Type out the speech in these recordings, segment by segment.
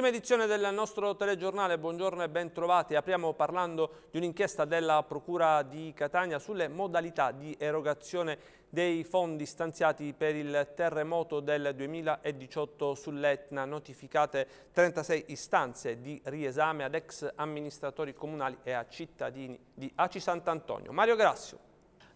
Prima edizione del nostro telegiornale, buongiorno e bentrovati. Apriamo parlando di un'inchiesta della Procura di Catania sulle modalità di erogazione dei fondi stanziati per il terremoto del 2018 sull'Etna, notificate 36 istanze di riesame ad ex amministratori comunali e a cittadini di Aci Sant'Antonio. Mario Grassio.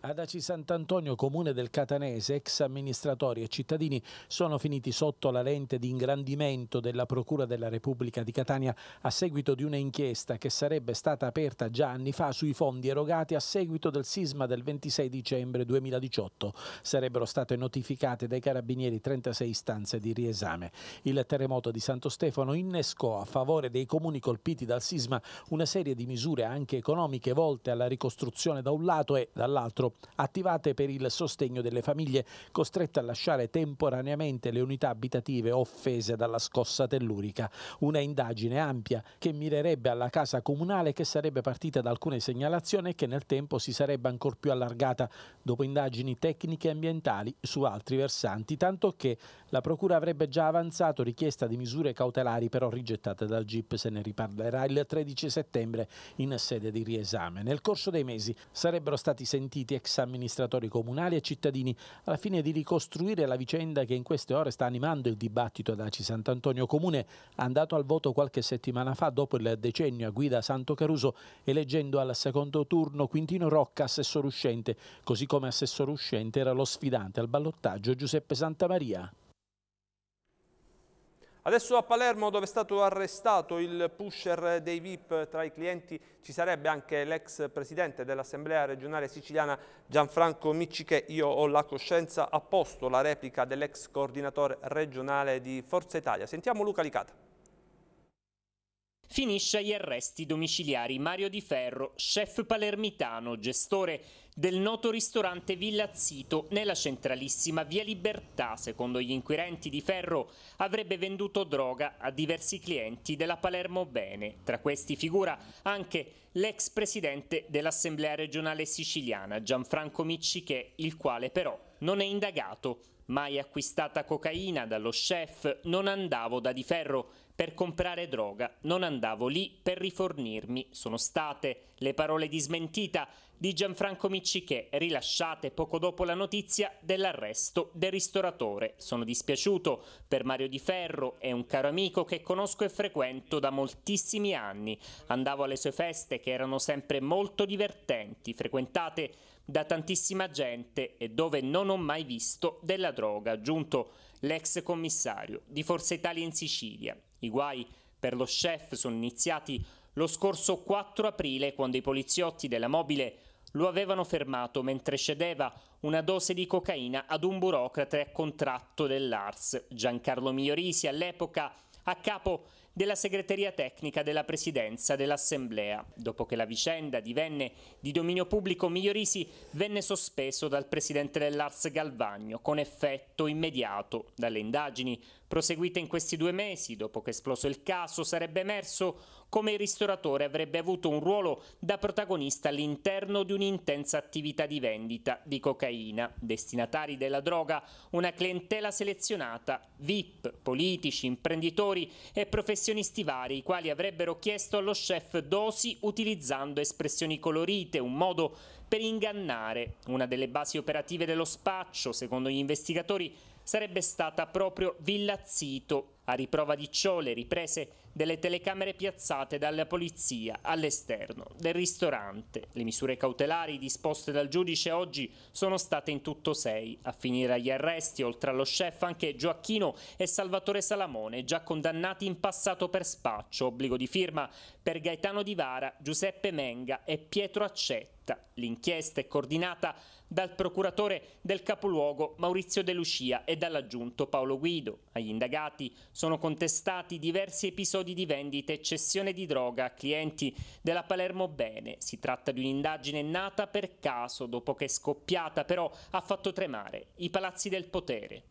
Ad Aci Sant'Antonio, comune del Catanese, ex amministratori e cittadini sono finiti sotto la lente di ingrandimento della Procura della Repubblica di Catania a seguito di un'inchiesta che sarebbe stata aperta già anni fa sui fondi erogati a seguito del sisma del 26 dicembre 2018. Sarebbero state notificate dai carabinieri 36 istanze di riesame. Il terremoto di Santo Stefano innescò a favore dei comuni colpiti dal sisma una serie di misure anche economiche volte alla ricostruzione da un lato e dall'altro attivate per il sostegno delle famiglie costrette a lasciare temporaneamente le unità abitative offese dalla scossa tellurica. Una indagine ampia che mirerebbe alla casa comunale che sarebbe partita da alcune segnalazioni e che nel tempo si sarebbe ancor più allargata dopo indagini tecniche e ambientali su altri versanti, tanto che la Procura avrebbe già avanzato richiesta di misure cautelari però rigettate dal GIP, se ne riparlerà il 13 settembre in sede di riesame. Nel corso dei mesi sarebbero stati sentiti e ex amministratori comunali e cittadini, alla fine di ricostruire la vicenda che in queste ore sta animando il dibattito ad Aci Sant'Antonio Comune, andato al voto qualche settimana fa dopo il decennio a guida Santo Caruso, eleggendo al secondo turno Quintino Rocca, assessore uscente, così come assessore uscente era lo sfidante al ballottaggio Giuseppe Santamaria. Adesso a Palermo dove è stato arrestato il pusher dei VIP tra i clienti ci sarebbe anche l'ex presidente dell'assemblea regionale siciliana Gianfranco Micci che Io ho la coscienza a posto, la replica dell'ex coordinatore regionale di Forza Italia. Sentiamo Luca Licata. Finisce agli arresti domiciliari Mario Di Ferro, chef palermitano, gestore del noto ristorante Villa Zito nella centralissima Via Libertà. Secondo gli inquirenti Di Ferro avrebbe venduto droga a diversi clienti della Palermo Bene. Tra questi figura anche l'ex presidente dell'Assemblea regionale siciliana Gianfranco Miccichè, il quale però non è indagato. Mai acquistata cocaina dallo chef, non andavo da Di Ferro per comprare droga, non andavo lì per rifornirmi. Sono state le parole di smentita di Gianfranco Miccichè, rilasciate poco dopo la notizia dell'arresto del ristoratore. Sono dispiaciuto per Mario Di Ferro, è un caro amico che conosco e frequento da moltissimi anni. Andavo alle sue feste che erano sempre molto divertenti, frequentate da tantissima gente e dove non ho mai visto della droga, aggiunto l'ex commissario di Forza Italia in Sicilia. I guai per lo chef sono iniziati lo scorso 4 aprile quando i poliziotti della mobile lo avevano fermato mentre cedeva una dose di cocaina ad un burocrate a contratto dell'ARS. Giancarlo Migliorisi all'epoca a capo della segreteria tecnica della presidenza dell'assemblea. Dopo che la vicenda divenne di dominio pubblico, Migliorisi venne sospeso dal presidente dell'Ars Galvagno con effetto immediato. Dalle indagini proseguite in questi due mesi, dopo che esploso il caso, sarebbe emerso come il ristoratore avrebbe avuto un ruolo da protagonista all'interno di un'intensa attività di vendita di cocaina. Destinatari della droga, una clientela selezionata, VIP, politici, imprenditori e professionisti vari, i quali avrebbero chiesto allo chef dosi utilizzando espressioni colorite, un modo per ingannare. Una delle basi operative dello spaccio, secondo gli investigatori, sarebbe stata proprio Villazzito, a riprova di ciò le riprese delle telecamere piazzate dalla polizia all'esterno del ristorante. Le misure cautelari disposte dal giudice oggi sono state in tutto sei. A finire agli arresti, oltre allo chef, anche Gioacchino e Salvatore Salamone, già condannati in passato per spaccio, obbligo di firma per Gaetano Di Vara, Giuseppe Menga e Pietro Accetta. L'inchiesta è coordinata dal procuratore del capoluogo Maurizio De Lucia e dall'aggiunto Paolo Guido. Agli indagati sono contestati diversi episodi di vendita e cessione di droga a clienti della Palermo Bene. Si tratta di un'indagine nata per caso, dopo che è scoppiata però ha fatto tremare i palazzi del potere.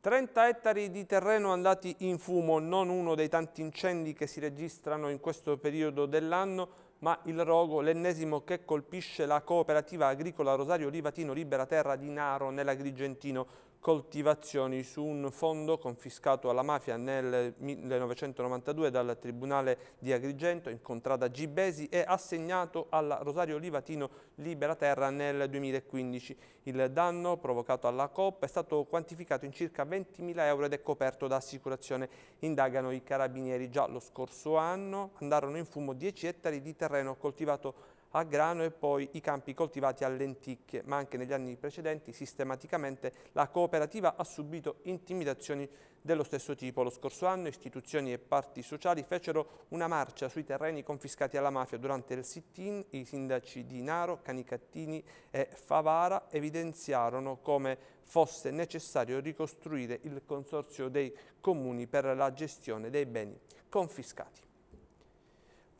30 ettari di terreno andati in fumo, non uno dei tanti incendi che si registrano in questo periodo dell'anno, ma il rogo, l'ennesimo che colpisce la cooperativa agricola Rosario Livatino Libera Terra di Naro nell'Agrigentino coltivazioni su un fondo confiscato alla mafia nel 1992 dal Tribunale di Agrigento in contrada Gibesi e assegnato alla Rosario Livatino Libera Terra nel 2015. Il danno provocato alla COP è stato quantificato in circa 20.000 euro ed è coperto da assicurazione. Indagano i carabinieri già lo scorso anno, andarono in fumo 10 ettari di terreno coltivato a grano e poi i campi coltivati a lenticchie, ma anche negli anni precedenti sistematicamente la cooperativa ha subito intimidazioni dello stesso tipo. Lo scorso anno istituzioni e parti sociali fecero una marcia sui terreni confiscati alla mafia durante il sit-in. I sindaci di Naro, Canicattini e Favara evidenziarono come fosse necessario ricostruire il consorzio dei comuni per la gestione dei beni confiscati.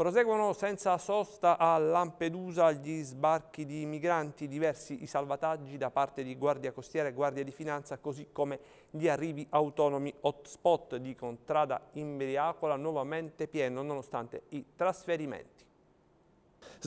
Proseguono senza sosta a Lampedusa gli sbarchi di migranti, diversi i salvataggi da parte di Guardia Costiera e Guardia di Finanza, così come gli arrivi autonomi hotspot di Contrada Imberiacola nuovamente pieno nonostante i trasferimenti.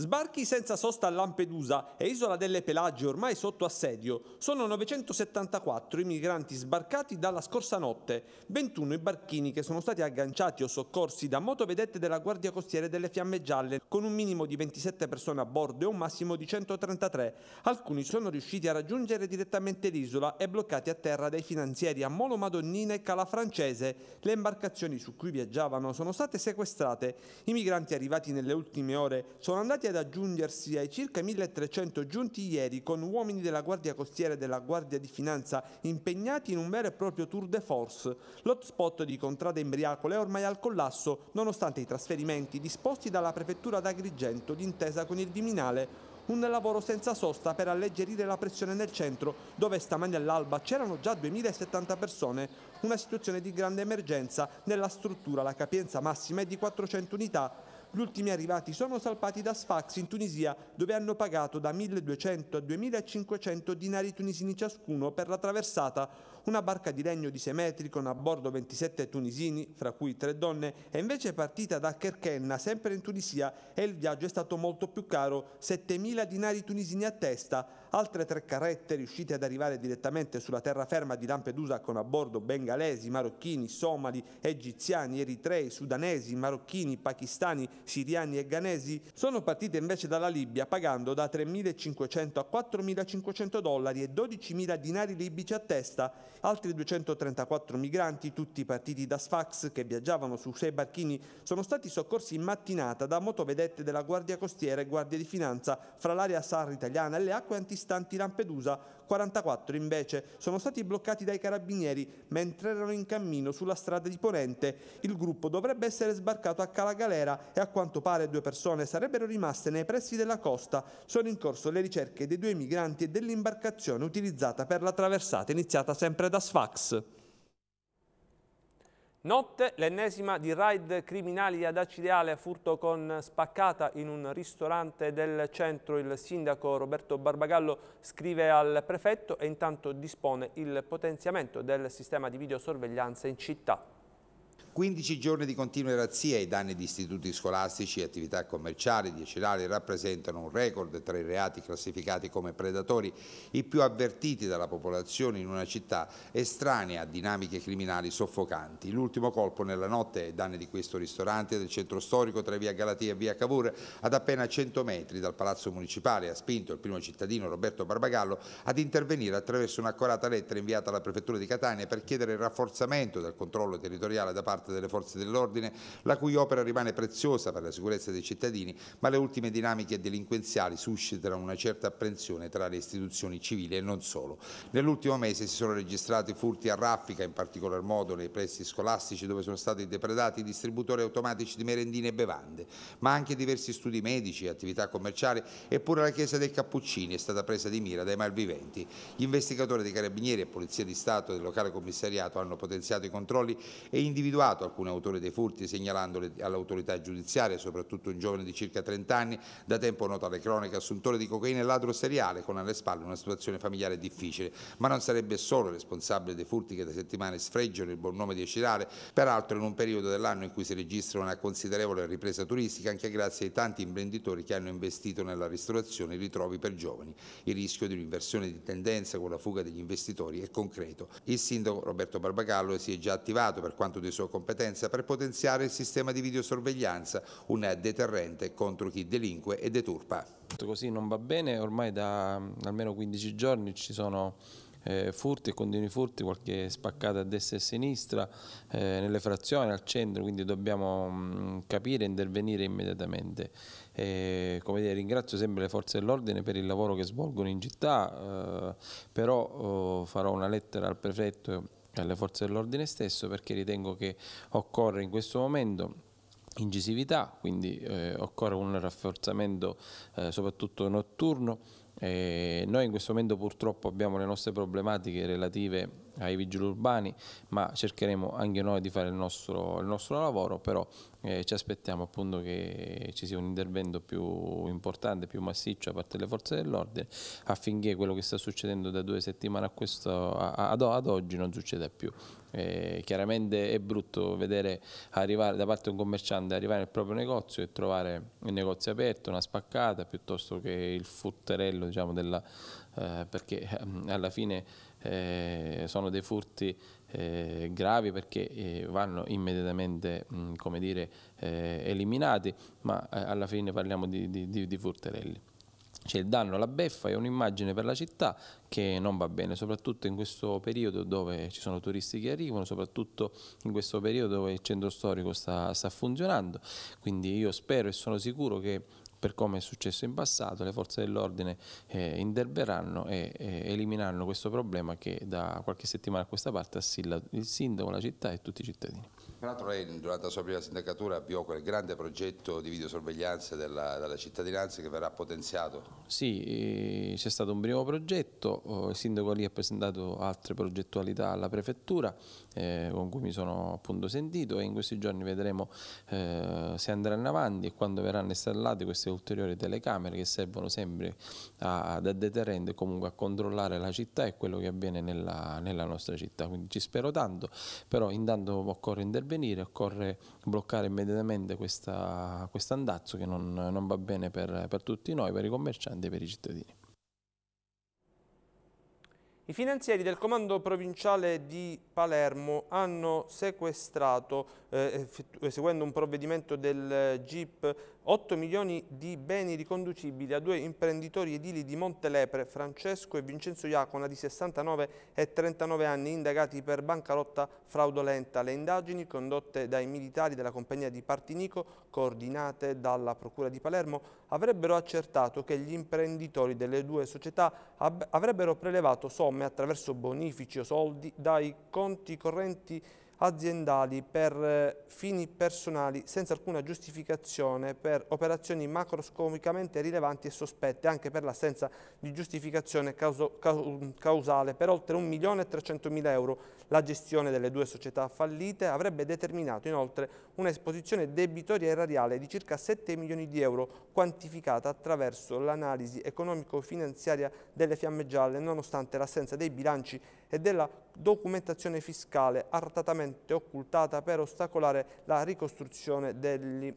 Sbarchi senza sosta a Lampedusa e Isola delle Pelagie ormai sotto assedio sono 974 i migranti sbarcati dalla scorsa notte, 21 i barchini che sono stati agganciati o soccorsi da motovedette della Guardia Costiera delle Fiamme Gialle con un minimo di 27 persone a bordo e un massimo di 133. Alcuni sono riusciti a raggiungere direttamente l'isola e bloccati a terra dai finanzieri a Molo Madonnina e Cala Francese. Le imbarcazioni su cui viaggiavano sono state sequestrate. I migranti arrivati nelle ultime ore sono andati arrivati ad aggiungersi ai circa 1300 giunti ieri con uomini della Guardia Costiera e della Guardia di Finanza impegnati in un vero e proprio tour de force. L'hotspot di Contrada Imbriacolo è ormai al collasso nonostante i trasferimenti disposti dalla Prefettura d'Agrigento d'intesa con il Viminale un lavoro senza sosta per alleggerire la pressione nel centro, dove stamani all'alba c'erano già 2070 persone, una situazione di grande emergenza, nella struttura la capienza massima è di 400 unità, gli ultimi arrivati sono salpati da sfax in Tunisia, dove hanno pagato da 1.200 a 2.500 dinari tunisini ciascuno per la traversata. Una barca di legno di 6 metri con a bordo 27 tunisini, fra cui tre donne, è invece partita da Kerkenna, sempre in Tunisia, e il viaggio è stato molto più caro, 7.000 dinari tunisini a testa. Altre tre carrette riuscite ad arrivare direttamente sulla terraferma di Lampedusa con a bordo bengalesi, marocchini, somali, egiziani, eritrei, sudanesi, marocchini, pakistani, siriani e ghanesi sono partite invece dalla Libia pagando da 3.500 a 4.500 dollari e 12.000 dinari libici a testa. Altri 234 migranti, tutti partiti da Sfax che viaggiavano su sei barchini, sono stati soccorsi in mattinata da motovedette della Guardia Costiera e Guardia di Finanza fra l'area SAR italiana e le acque antistrade pista anti-Lampedusa, 44 invece sono stati bloccati dai carabinieri mentre erano in cammino sulla strada di Ponente. Il gruppo dovrebbe essere sbarcato a Calagalera e a quanto pare due persone sarebbero rimaste nei pressi della costa. Sono in corso le ricerche dei due migranti e dell'imbarcazione utilizzata per la traversata iniziata sempre da Sfax. Notte, l'ennesima di raid criminali ad Acireale a furto con spaccata in un ristorante del centro. Il sindaco Roberto Barbagallo scrive al prefetto e intanto dispone il potenziamento del sistema di videosorveglianza in città. 15 giorni di continue razzie ai danni di istituti scolastici e attività commerciali, 10 lari rappresentano un record tra i reati classificati come predatori, i più avvertiti dalla popolazione in una città estranea a dinamiche criminali soffocanti. L'ultimo colpo nella notte ai danni di questo ristorante del centro storico tra via Galatea e via Cavour ad appena 100 metri dal palazzo municipale ha spinto il primo cittadino Roberto Barbagallo ad intervenire attraverso un'accorata lettera inviata alla prefettura di Catania per chiedere il rafforzamento del controllo territoriale da parte parte delle forze dell'ordine, la cui opera rimane preziosa per la sicurezza dei cittadini, ma le ultime dinamiche delinquenziali suscitano una certa apprensione tra le istituzioni civili e non solo. Nell'ultimo mese si sono registrati furti a raffica, in particolar modo nei pressi scolastici dove sono stati depredati i distributori automatici di merendine e bevande, ma anche diversi studi medici, e attività commerciali eppure la chiesa dei Cappuccini è stata presa di mira dai malviventi. Gli investigatori dei carabinieri e polizia di Stato del locale commissariato hanno potenziato i controlli e individuato denunciato alcuni autori dei furti segnalandoli all'autorità giudiziaria, soprattutto un giovane di circa 30 anni, da tempo noto alle cronache, assuntore di cocaina e ladro seriale, con alle spalle una situazione familiare difficile, ma non sarebbe solo responsabile dei furti che da settimane sfreggiano il buon nome di Escirale, peraltro in un periodo dell'anno in cui si registra una considerevole ripresa turistica anche grazie ai tanti imprenditori che hanno investito nella ristorazione e ritrovi per giovani. Il rischio di un'inversione di tendenza con la fuga degli investitori è concreto. Il sindaco Roberto Barbagallo si è già attivato per quanto dei suoi compagni competenza per potenziare il sistema di videosorveglianza, un deterrente contro chi delinque e deturpa. Così non va bene, ormai da mm, almeno 15 giorni ci sono eh, furti e continui furti, qualche spaccata a destra e a sinistra, eh, nelle frazioni, al centro, quindi dobbiamo mh, mm, capire e intervenire immediatamente. E, eh, come dire, ringrazio sempre le forze dell'ordine per il lavoro che svolgono in città, eh, però oh, farò una lettera al prefetto alle forze dell'ordine stesso perché ritengo che occorre in questo momento incisività, quindi eh, occorre un rafforzamento eh, soprattutto notturno. Eh, noi in questo momento purtroppo abbiamo le nostre problematiche relative ai vigili urbani, ma cercheremo anche noi di fare il nostro, il nostro lavoro, però eh, ci aspettiamo appunto che ci sia un intervento più importante, più massiccio da parte delle forze dell'ordine affinché quello che sta succedendo da due settimane a questo, a, ad, ad, oggi non succeda più. Eh, chiaramente è brutto vedere arrivare da parte di un commerciante arrivare nel proprio negozio e trovare un negozio aperto, una spaccata piuttosto che il futterello diciamo, della, eh, perché ehm, alla fine eh, sono dei furti eh, gravi perché eh, vanno immediatamente mh, mm, come dire, eh, eliminati, ma eh, alla fine parliamo di, di, di, di furterelli. C'è il danno alla beffa, è un'immagine per la città che non va bene, soprattutto in questo periodo dove ci sono turisti che arrivano, soprattutto in questo periodo dove il centro storico sta, sta funzionando. Quindi io spero e sono sicuro che per come è successo in passato, le forze dell'ordine eh, inderberanno e eh, elimineranno questo problema che da qualche settimana a questa parte assilla il sindaco, la città e tutti i cittadini. Tra l'altro lei durante la sua prima sindacatura avviò quel grande progetto di videosorveglianza della, della cittadinanza che verrà potenziato. Sì, eh, c'è stato un primo progetto, eh, il sindaco lì ha presentato altre progettualità alla prefettura eh, con cui mi sono appunto sentito e in questi giorni vedremo eh, se andranno avanti e quando verranno installate queste ulteriori telecamere che servono sempre a, da deterrente comunque a controllare la città e quello che avviene nella, nella nostra città. Quindi ci spero tanto, però intanto occorre intervenire intervenire, occorre bloccare immediatamente questo andazzo che non, non, va bene per, per tutti noi, per i commercianti e per i cittadini. I finanzieri del comando provinciale di Palermo hanno sequestrato, eh, eh seguendo un provvedimento del GIP, 8 milioni di beni riconducibili a due imprenditori edili di Montelepre, Francesco e Vincenzo Iacona di 69 e 39 anni, indagati per bancarotta fraudolenta. Le indagini condotte dai militari della compagnia di Partinico, coordinate dalla Procura di Palermo, avrebbero accertato che gli imprenditori delle due società avrebbero prelevato somme attraverso bonifici o soldi dai conti correnti aziendali per eh, fini personali senza alcuna giustificazione per operazioni macroscopicamente rilevanti e sospette anche per l'assenza di giustificazione causale per oltre 1.300.000 euro. La gestione delle due società fallite avrebbe determinato inoltre un'esposizione debitoria erariale di circa 7 milioni di euro quantificata attraverso l'analisi economico-finanziaria delle fiamme gialle nonostante l'assenza dei bilanci e della documentazione fiscale artatamente occultata per ostacolare la ricostruzione degli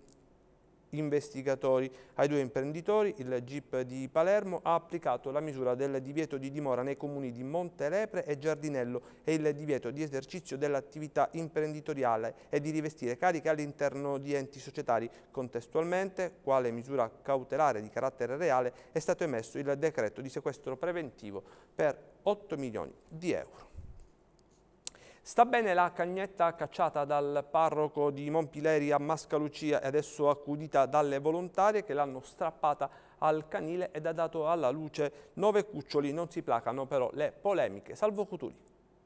investigatori. Ai due imprenditori il GIP di Palermo ha applicato la misura del divieto di dimora nei comuni di Montelepre e Giardinello e il divieto di esercizio dell'attività imprenditoriale e di rivestire cariche all'interno di enti societari. Contestualmente, quale misura cautelare di carattere reale, è stato emesso il decreto di sequestro preventivo per 8 milioni di euro. Sta bene la cagnetta cacciata dal parroco di Montpileri a Mascalucia e adesso accudita dalle volontarie che l'hanno strappata al canile ed ha dato alla luce nove cuccioli. Non si placano però le polemiche. Salvo Cutuli.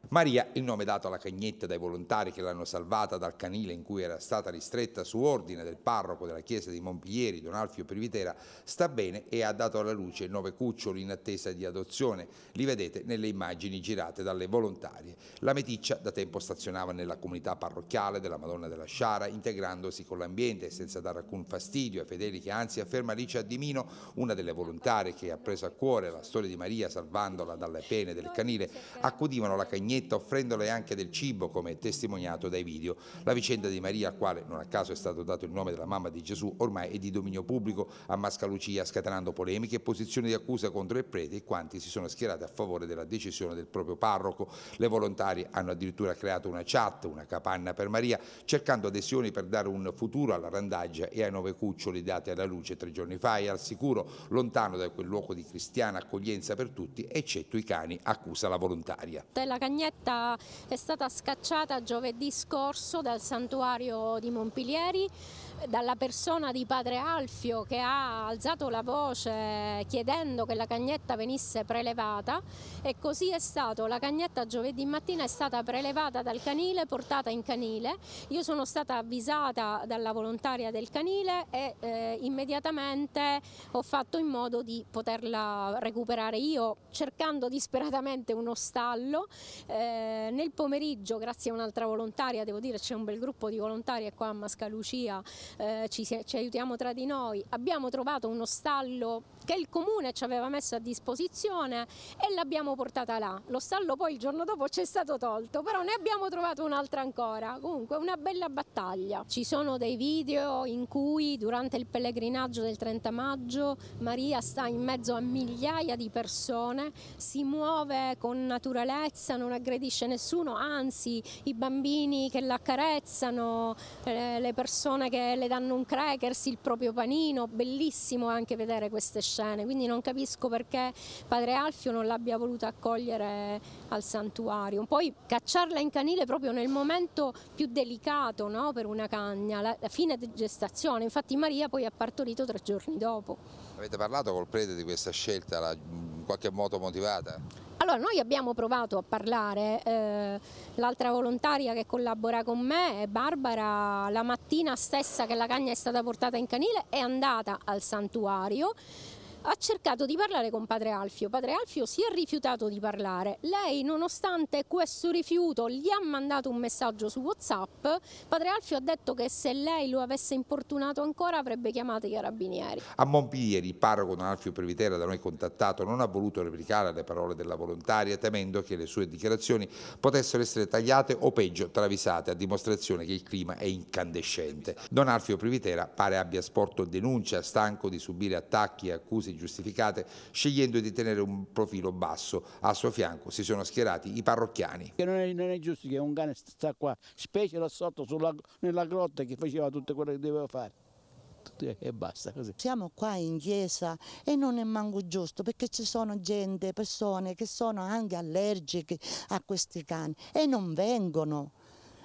Maria, il nome dato alla cagnetta dai volontari che l'hanno salvata dal canile in cui era stata ristretta su ordine del parroco della chiesa di Montpiglieri, Don Alfio Privitera, sta bene e ha dato alla luce nove cuccioli in attesa di adozione. Li vedete nelle immagini girate dalle volontarie. La meticcia da tempo stazionava nella comunità parrocchiale della Madonna della Sciara, integrandosi con l'ambiente senza dare alcun fastidio ai fedeli che anzi afferma Alice Addimino, una delle volontarie che ha preso a cuore la storia di Maria salvandola dalle pene del canile, accudivano la cagnetta vignetta offrendole anche del cibo come testimoniato dai video. La vicenda di Maria, a quale non a caso è stato dato il nome della mamma di Gesù, ormai è di dominio pubblico a Mascalucia, scatenando polemiche e posizioni di accusa contro il prete e quanti si sono schierati a favore della decisione del proprio parroco. Le volontarie hanno addirittura creato una chat, una capanna per Maria, cercando adesioni per dare un futuro alla randaggia e ai nove cuccioli dati alla luce tre giorni fa e al sicuro, lontano da quel luogo di cristiana accoglienza per tutti, eccetto i cani, accusa la volontaria. Della Cagn- Cagnetta è stata scacciata giovedì scorso dal santuario di Montpilieri dalla persona di padre Alfio che ha alzato la voce chiedendo che la cagnetta venisse prelevata e così è stato, la cagnetta giovedì mattina è stata prelevata dal canile, portata in canile, io sono stata avvisata dalla volontaria del canile e eh, immediatamente ho fatto in modo di poterla recuperare io cercando disperatamente uno stallo, eh, nel pomeriggio grazie a un'altra volontaria, devo dire c'è un bel gruppo di volontari qua a Mascalucia eh, ci, ci, aiutiamo tra di noi, abbiamo trovato uno stallo che il comune ci aveva messo a disposizione e l'abbiamo portata là. Lo stallo poi il giorno dopo ci è stato tolto, però ne abbiamo trovato un'altra ancora, comunque una bella battaglia. Ci sono dei video in cui durante il pellegrinaggio del 30 maggio Maria sta in mezzo a migliaia di persone, si muove con naturalezza, non aggredisce nessuno, anzi i bambini che la accarezzano, eh, le persone che le danno un crackers, il proprio panino, bellissimo anche vedere queste scene, quindi non capisco perché padre Alfio non l'abbia voluta accogliere al santuario. Poi cacciarla in canile proprio nel momento più delicato no? per una cagna, la fine di gestazione, infatti Maria poi ha partorito tre giorni dopo. Avete parlato col prete di questa scelta, in qualche modo motivata? Allora, noi abbiamo provato a parlare, eh, l'altra volontaria che collabora con me, Barbara, la mattina stessa che la cagna è stata portata in canile è andata al santuario, ha cercato di parlare con padre Alfio. Padre Alfio si è rifiutato di parlare. Lei, nonostante questo rifiuto, gli ha mandato un messaggio su WhatsApp. Padre Alfio ha detto che se lei lo avesse importunato ancora avrebbe chiamato i carabinieri. A Montpellier, il parroco Don Alfio Previtera, da noi contattato, non ha voluto replicare le parole della volontaria, temendo che le sue dichiarazioni potessero essere tagliate o peggio travisate, a dimostrazione che il clima è incandescente. Don Alfio Privitera pare abbia sporto denuncia, stanco di subire attacchi e accuse pretese ingiustificate, scegliendo di tenere un profilo basso. A suo fianco si sono schierati i parrocchiani. Non è, non è giusto che un cane sta qua, specie là sotto sulla, nella grotta che faceva tutto quello che doveva fare eh, e basta così. Siamo qua in chiesa e non è manco giusto perché ci sono gente, persone che sono anche allergiche a questi cani e non vengono.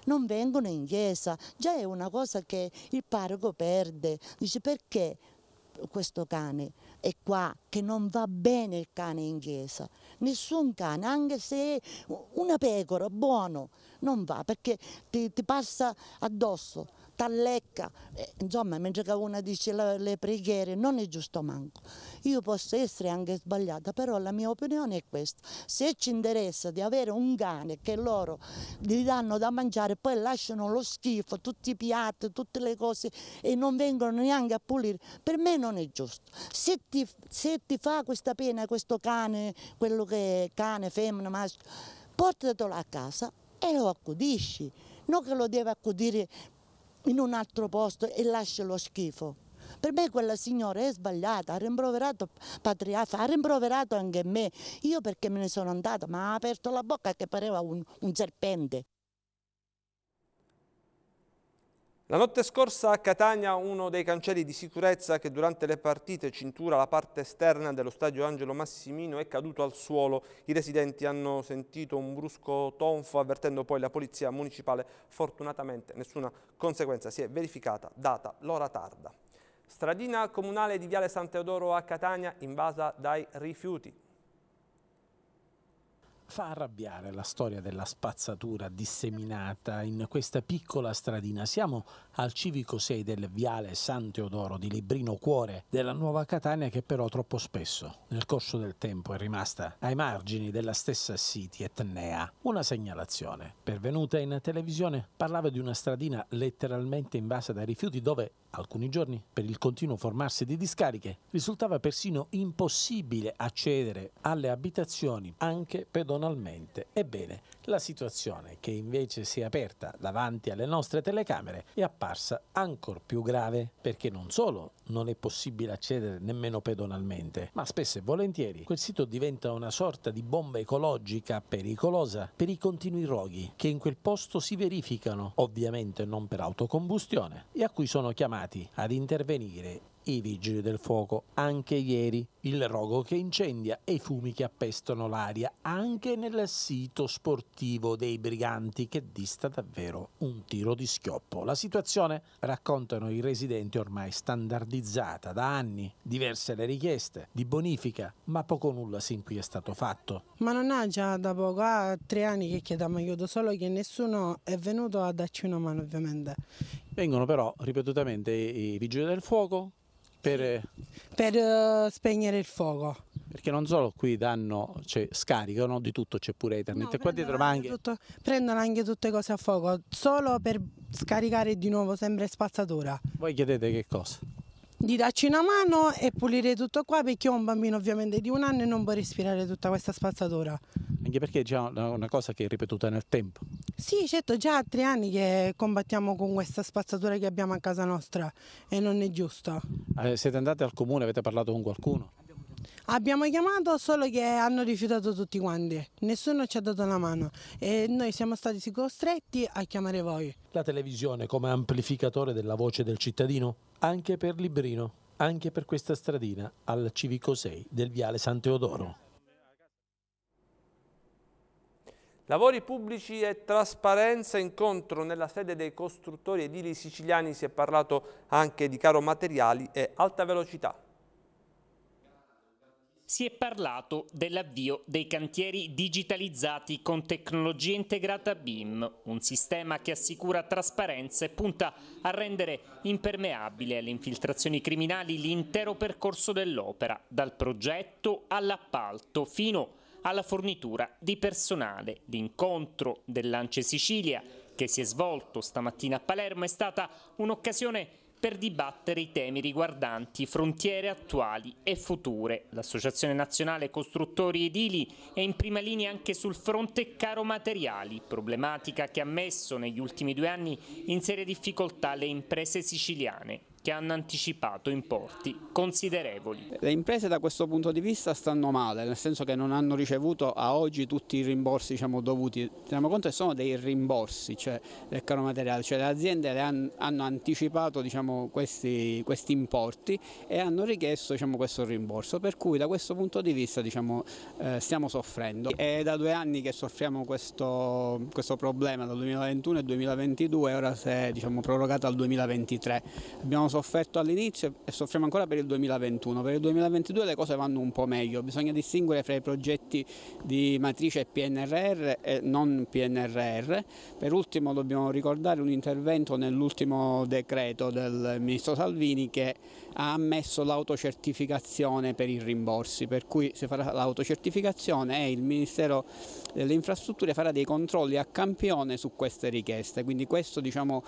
Non vengono in chiesa, già è una cosa che il parroco perde, dice perché questo cane? è qua che non va bene il cane in chiesa. Nessun cane, anche se una pecora, buono, non va perché ti, ti passa addosso tallecca, eh, insomma, mentre che una dice le, le preghiere, non è giusto manco. Io posso essere anche sbagliata, però la mia opinione è questa. Se ci interessa di avere un cane che loro gli danno da mangiare, poi lasciano lo schifo, tutti i piatti, tutte le cose e non vengono neanche a pulire, per me non è giusto. Se ti, se ti fa questa pena questo cane, quello che è cane, femmina, maschio, portatelo a casa e lo accudisci non che lo deve accudire in un altro posto e lascia lo schifo. Per me quella signora è sbagliata, ha rimproverato Patriarca, ha rimproverato anche me. Io perché me ne sono andata, ma ha aperto la bocca che pareva un, un serpente. La notte scorsa a Catania uno dei cancelli di sicurezza che durante le partite cintura la parte esterna dello stadio Angelo Massimino è caduto al suolo. I residenti hanno sentito un brusco tonfo avvertendo poi la polizia municipale. Fortunatamente nessuna conseguenza si è verificata data l'ora tarda. Stradina comunale di Viale San Teodoro a Catania invasa dai rifiuti. Fa arrabbiare la storia della spazzatura disseminata in questa piccola stradina. Siamo al civico 6 del viale San Teodoro di Librino Cuore della Nuova Catania che però troppo spesso nel corso del tempo è rimasta ai margini della stessa City etnea. Una segnalazione pervenuta in televisione parlava di una stradina letteralmente invasa da rifiuti dove alcuni giorni, per il continuo formarsi di discariche, risultava persino impossibile accedere alle abitazioni anche pedonalmente. Ebbene, la situazione che invece si è aperta davanti alle nostre telecamere è apparsa ancor più grave perché non solo non è possibile accedere nemmeno pedonalmente, ma spesso e volentieri quel sito diventa una sorta di bomba ecologica pericolosa per i continui roghi che in quel posto si verificano, ovviamente non per autocombustione, e a cui sono chiamati ad intervenire i vigili del fuoco anche ieri il rogo che incendia e i fumi che appestano l'aria anche nel sito sportivo dei briganti che dista davvero un tiro di schioppo. La situazione, raccontano i residenti, ormai standardizzata da anni, diverse le richieste di bonifica, ma poco nulla sin qui è stato fatto. Ma non ha già da poco, ha tre anni che chiediamo aiuto, solo che nessuno è venuto a darci una mano ovviamente. Vengono però ripetutamente i vigili del fuoco, per, eh, per uh, spegnere il fuoco. Perché non solo qui danno, cioè, scaricano di tutto, c'è pure Ethernet. No, qua dietro anche... Tutto, prendono anche tutte cose a fuoco, solo per scaricare di nuovo sempre spazzatura. Voi chiedete che cosa? Di darci una mano e pulire tutto qua perché ho un bambino ovviamente di un anno e non può respirare tutta questa spazzatura. Anche perché diciamo, è già una cosa che è ripetuta nel tempo. Sì, certo, già tre anni che combattiamo con questa spazzatura che abbiamo a casa nostra e non è giusto. Eh, siete andate al comune, avete parlato con qualcuno? Abbiamo chiamato solo che hanno rifiutato tutti quanti, nessuno ci ha dato una mano e noi siamo stati costretti a chiamare voi. La televisione come amplificatore della voce del cittadino? Anche per Librino, anche per questa stradina al civico 6 del Viale San Teodoro. Lavori pubblici e trasparenza, incontro nella sede dei costruttori edili siciliani, si è parlato anche di caro materiali e alta velocità. Si è parlato dell'avvio dei cantieri digitalizzati con tecnologia integrata BIM, un sistema che assicura trasparenza e punta a rendere impermeabile alle infiltrazioni criminali l'intero percorso dell'opera, dal progetto all'appalto fino a alla fornitura di personale. L'incontro dell'Ance Sicilia, che si è svolto stamattina a Palermo, è stata un'occasione per dibattere i temi riguardanti frontiere attuali e future. L'Associazione Nazionale Costruttori Edili è in prima linea anche sul fronte caro materiali, problematica che ha messo negli ultimi due anni in serie difficoltà le imprese siciliane che hanno anticipato importi considerevoli. Le imprese da questo punto di vista stanno male, nel senso che non hanno ricevuto a oggi tutti i rimborsi diciamo, dovuti. Teniamo conto che sono dei rimborsi cioè, del caro materiale, cioè, le aziende le han, hanno anticipato diciamo, questi, questi, importi e hanno richiesto diciamo, questo rimborso, per cui da questo punto di vista diciamo, eh, stiamo soffrendo. È da due anni che soffriamo questo, questo problema, dal 2021 e 2022, ora si è diciamo, prorogato al 2023. Abbiamo sofferto all'inizio e soffriamo ancora per il 2021. Per il 2022 le cose vanno un po' meglio, bisogna distinguere fra i progetti di matrice PNRR e non PNRR. Per ultimo dobbiamo ricordare un intervento nell'ultimo decreto del ministro Salvini che ha ammesso l'autocertificazione per i rimborsi, per cui si farà l'autocertificazione e il Ministero delle Infrastrutture farà dei controlli a campione su queste richieste. Quindi questo diciamo,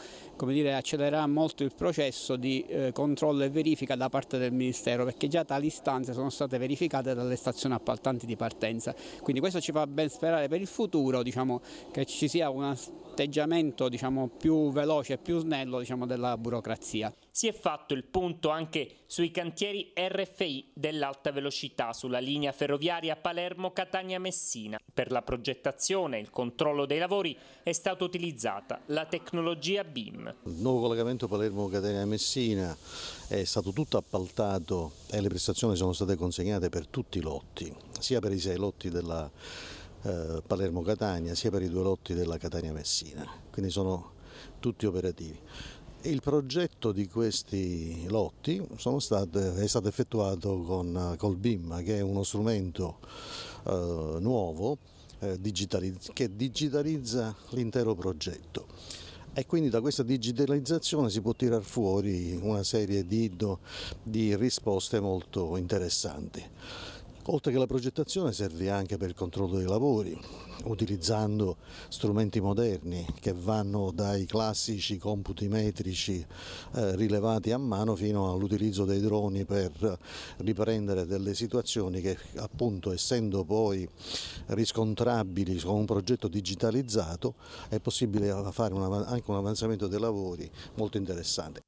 dire, accelererà molto il processo di eh, controllo e verifica da parte del Ministero perché già tali istanze sono state verificate dalle stazioni appaltanti di partenza. Quindi questo ci fa ben sperare per il futuro diciamo, che ci sia un atteggiamento diciamo, più veloce e più snello diciamo, della burocrazia si è fatto il punto anche sui cantieri RFI dell'alta velocità sulla linea ferroviaria Palermo-Catania-Messina. Per la progettazione e il controllo dei lavori è stata utilizzata la tecnologia BIM. Il nuovo collegamento Palermo-Catania-Messina è stato tutto appaltato e le prestazioni sono state consegnate per tutti i lotti, sia per i sei lotti della eh, Palermo-Catania sia per i due lotti della Catania-Messina, quindi sono tutti operativi. Il progetto di questi lotti state, è stato effettuato con, col BIM che è uno strumento eh, nuovo eh, digitalizz che digitalizza l'intero progetto e quindi da questa digitalizzazione si può tirar fuori una serie di, di risposte molto interessanti. Oltre che la progettazione serve anche per il controllo dei lavori, utilizzando strumenti moderni che vanno dai classici computi metrici eh, rilevati a mano fino all'utilizzo dei droni per riprendere delle situazioni che appunto essendo poi riscontrabili con un progetto digitalizzato è possibile fare un, anche un avanzamento dei lavori molto interessante.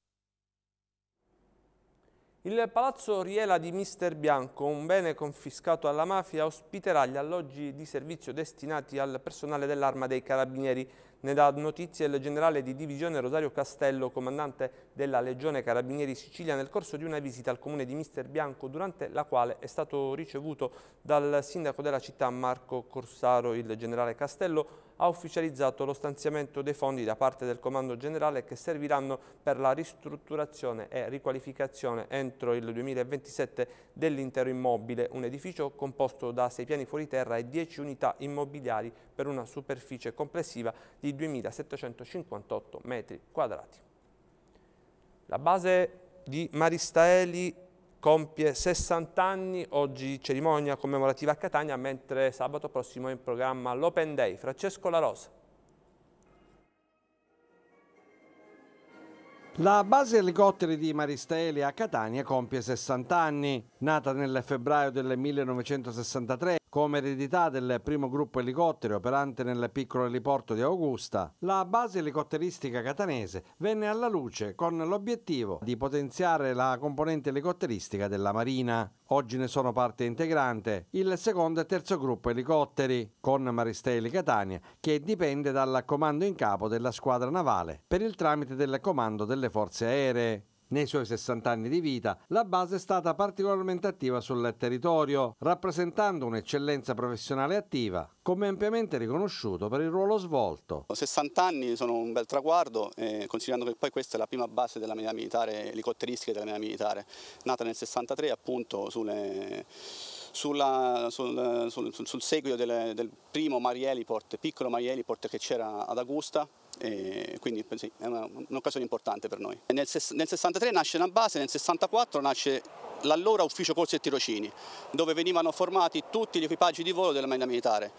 Il Palazzo Riela di Mister Bianco, un bene confiscato alla mafia, ospiterà gli alloggi di servizio destinati al personale dell'Arma dei Carabinieri. Ne dà notizie il generale di divisione Rosario Castello, comandante della Legione Carabinieri Sicilia, nel corso di una visita al comune di Mister Bianco, durante la quale è stato ricevuto dal sindaco della città Marco Corsaro. Il generale Castello ha ufficializzato lo stanziamento dei fondi da parte del Comando Generale che serviranno per la ristrutturazione e riqualificazione entro il 2027 dell'intero immobile, un edificio composto da 6 piani fuori terra e 10 unità immobiliari per una superficie complessiva di 2.758 metri quadrati. La base di Maristaeli compie 60 anni, oggi cerimonia commemorativa a Catania, mentre sabato prossimo è in programma l'Open Day. Francesco La Rosa. La base elicotteri di Maristeli a Catania compie 60 anni. Nata nel febbraio del 1963 come eredità del primo gruppo elicotteri operante nel piccolo eliporto di Augusta, la base elicotteristica catanese venne alla luce con l'obiettivo di potenziare la componente elicotteristica della Marina. Oggi ne sono parte integrante il secondo e terzo gruppo elicotteri, con Maristelli Catania, che dipende dal comando in capo della squadra navale per il tramite del comando delle forze aeree. Nei suoi 60 anni di vita, la base è stata particolarmente attiva sul territorio, rappresentando un'eccellenza professionale attiva, come ampiamente riconosciuto per il ruolo svolto. 60 anni sono un bel traguardo, eh, considerando che poi questa è la prima base della mia militare, elicotteristica della mia militare, nata nel 63 appunto sulle sulla, sul, sul, sul, seguito del, del primo Marieliport, piccolo Marieliport che c'era ad Augusta, e quindi sì, è un'occasione importante per noi. Nel, nel 63 nasce una base, nel 64 nasce l'allora ufficio corsi e tirocini, dove venivano formati tutti gli equipaggi di volo della Marina Militare.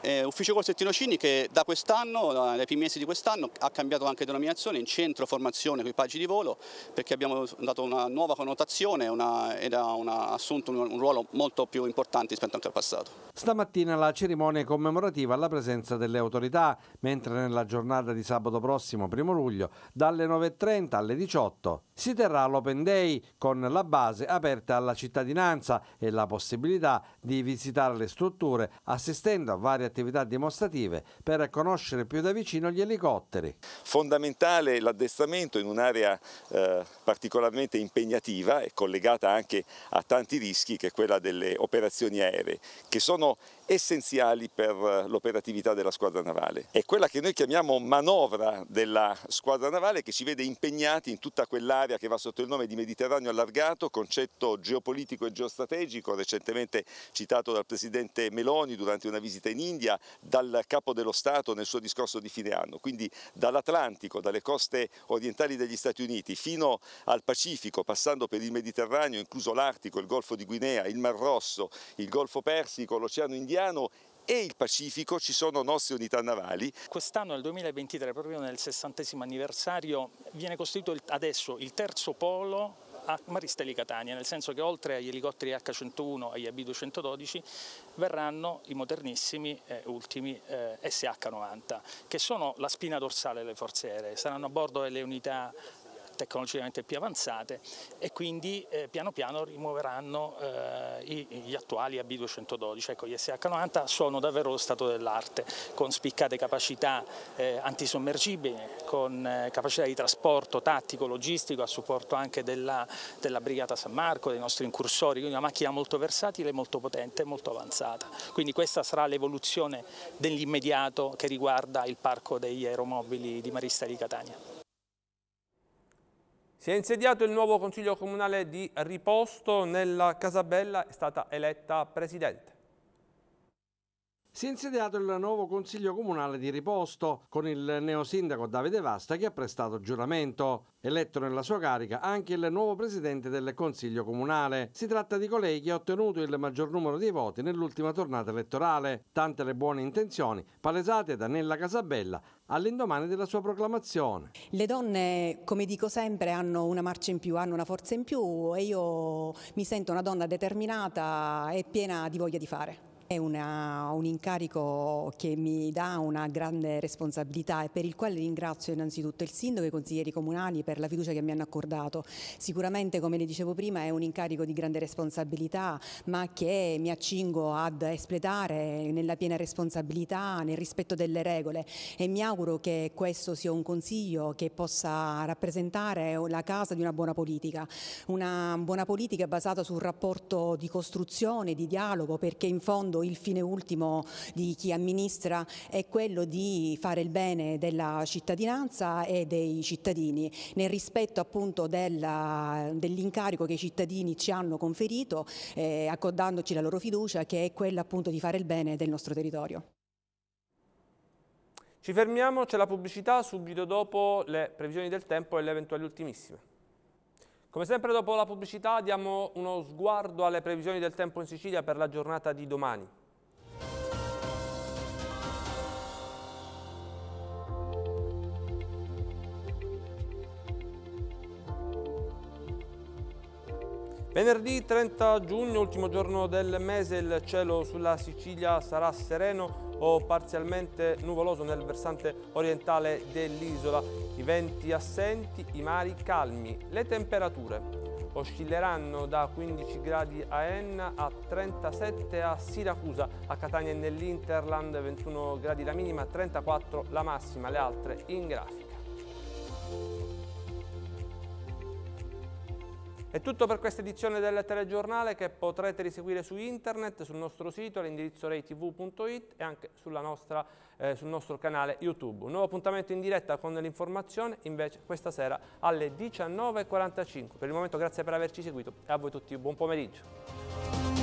Eh, ufficio corsi e tirocini che da quest'anno, dai primi mesi di quest'anno, ha cambiato anche denominazione in centro formazione equipaggi di volo, perché abbiamo dato una nuova connotazione una, ed ha una, assunto un, un, ruolo molto più importante rispetto anche al passato. Stamattina la cerimonia è commemorativa alla presenza delle autorità, mentre nella giornata di di sabato prossimo, 1 luglio, dalle 9.30 alle 18. Si terrà l'Open Day con la base aperta alla cittadinanza e la possibilità di visitare le strutture assistendo a varie attività dimostrative per conoscere più da vicino gli elicotteri. Fondamentale l'addestramento in un'area eh, particolarmente impegnativa e collegata anche a tanti rischi che è quella delle operazioni aeree che sono essenziali per eh, l'operatività della squadra navale. È quella che noi chiamiamo manovra della squadra navale che ci vede impegnati in tutta quell'area che va sotto il nome di Mediterraneo allargato, concetto geopolitico e geostrategico recentemente citato dal presidente Meloni durante una visita in India, dal capo dello Stato nel suo discorso di fine anno, quindi dall'Atlantico, dalle coste orientali degli Stati Uniti fino al Pacifico, passando per il Mediterraneo, incluso l'Artico, il Golfo di Guinea, il Mar Rosso, il Golfo Persico, l'Oceano Indiano l'Oceano e il Pacifico ci sono nostre unità navali. Quest'anno, nel 2023, proprio nel 60 anniversario, viene costruito adesso il terzo polo a Maristelli Catania, nel senso che oltre agli elicotteri H101 e agli AB212 verranno i modernissimi eh, ultimi eh, SH90, che sono la spina dorsale delle forze aeree, saranno a bordo delle unità tecnologicamente più avanzate e quindi eh, piano piano rimuoveranno eh, gli attuali AB212. Ecco, gli SH90 sono davvero lo stato dell'arte, con spiccate capacità eh, antisommergibili, con eh, capacità di trasporto tattico, logistico, a supporto anche della, della, Brigata San Marco, dei nostri incursori, quindi una macchina molto versatile, molto potente e molto avanzata. Quindi questa sarà l'evoluzione dell'immediato che riguarda il parco degli aeromobili di Marista di Catania. Si è insediato il nuovo Consiglio Comunale di Riposto, nella Casabella è stata eletta Presidente si è insediato il nuovo Consiglio Comunale di Riposto, con il neosindaco Davide Vasta che ha prestato giuramento. Eletto nella sua carica anche il nuovo presidente del Consiglio Comunale. Si tratta di colei che ha ottenuto il maggior numero di voti nell'ultima tornata elettorale. Tante le buone intenzioni palesate da Nella Casabella all'indomani della sua proclamazione. Le donne, come dico sempre, hanno una marcia in più, hanno una forza in più e io mi sento una donna determinata e piena di voglia di fare. È una, un incarico che mi dà una grande responsabilità e per il quale ringrazio innanzitutto il sindaco e i consiglieri comunali per la fiducia che mi hanno accordato. Sicuramente, come le dicevo prima, è un incarico di grande responsabilità, ma che mi accingo ad espletare nella piena responsabilità, nel rispetto delle regole e mi auguro che questo sia un consiglio che possa rappresentare la casa di una buona politica, una buona politica basata sul rapporto di costruzione, di dialogo, perché in fondo fondo il fine ultimo di chi amministra è quello di fare il bene della cittadinanza e dei cittadini, nel rispetto appunto dell'incarico che i cittadini ci hanno conferito, eh, accordandoci la loro fiducia che è quella appunto di fare il bene del nostro territorio. Ci fermiamo, c'è la pubblicità subito dopo le previsioni del tempo e le eventuali ultimissime. Come sempre dopo la pubblicità diamo uno sguardo alle previsioni del tempo in Sicilia per la giornata di domani. Venerdì 30 giugno, ultimo giorno del mese, il cielo sulla Sicilia sarà sereno o parzialmente nuvoloso nel versante orientale dell'isola i venti assenti, i mari calmi. Le temperature oscilleranno da 15 gradi a Enna a 37 a Siracusa, a Catania e nell'Interland 21 gradi la minima, 34 la massima, le altre in grafica. È tutto per questa edizione del telegiornale che potrete riseguire su internet, sul nostro sito all'indirizzo reitv.it e anche nostra, eh, sul nostro canale YouTube. Un nuovo appuntamento in diretta con l'informazione invece questa sera alle 19.45. Per il momento grazie per averci seguito e a voi tutti buon pomeriggio.